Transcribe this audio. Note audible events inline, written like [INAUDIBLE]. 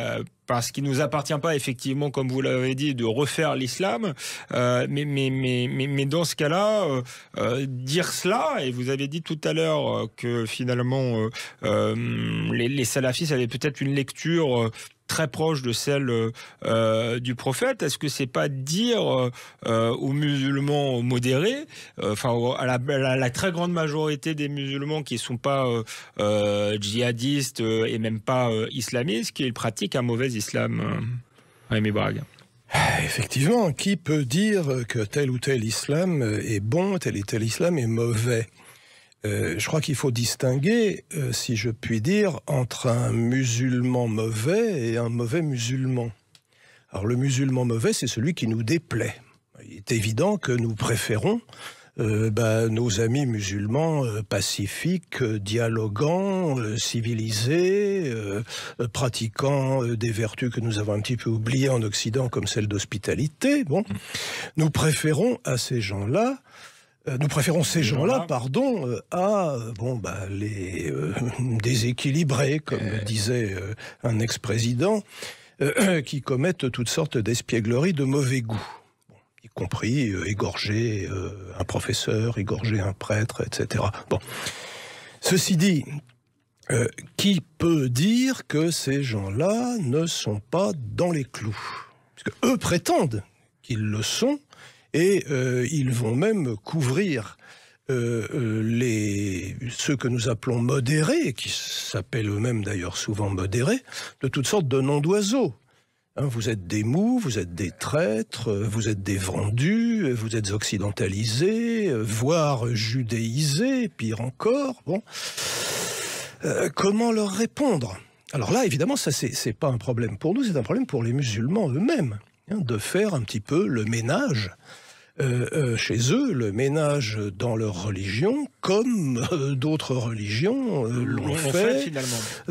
Euh, parce qu'il ne nous appartient pas effectivement, comme vous l'avez dit, de refaire l'islam, euh, mais, dans ce cas-là, euh, dire cela, et vous avez dit tout à l'heure que finalement les, salafistes avaient peut-être une lecture très proche de celle euh, euh, du prophète Est-ce que c'est pas dire euh, aux musulmans modérés, enfin à la, très grande majorité des musulmans qui ne sont pas djihadistes et même pas islamistes, qu'ils pratiquent un mauvais islam Rémi Brague eh, Effectivement, qui peut dire que tel ou tel islam est bon, tel et tel islam est mauvais euh, je crois qu'il faut distinguer, euh, si je puis dire, entre un musulman mauvais et un mauvais musulman. Alors le musulman mauvais, c'est celui qui nous déplaît. Il est évident que nous préférons euh, bah, nos amis musulmans pacifiques, dialoguants, civilisés, pratiquant des vertus que nous avons un petit peu oubliées en Occident, comme celle d'hospitalité. Bon, nous préférons à ces gens-là euh, nous préférons ces gens-là, pardon, euh, à euh, bon bah, les [LAUGHS] déséquilibrés, comme eh. disait un ex-président, [CLEARS THROAT] qui commettent toutes sortes d'espiègleries de mauvais goût, y compris égorger un professeur, égorger un prêtre, etc. Bon, ceci dit. qui peut dire que ces gens-là ne sont pas dans les clous Parce qu'eux eux prétendent qu'ils le sont, et euh, ils vont même couvrir euh, euh, les, ceux que nous appelons modérés, qui s'appellent eux-mêmes d'ailleurs souvent modérés, de toutes sortes de noms d'oiseaux. Hein, vous êtes des mous, vous êtes des traîtres, vous êtes des vendus, vous êtes occidentalisés, voire judéisés, pire encore. Bon, comment leur répondre Alors là, évidemment, ça c'est pas un problème pour nous, c'est un problème pour les musulmans eux-mêmes hein, de faire un petit peu le ménage euh, euh, chez eux le ménage dans leur religion, comme euh, d'autres religions l'ont fait. fait finalement.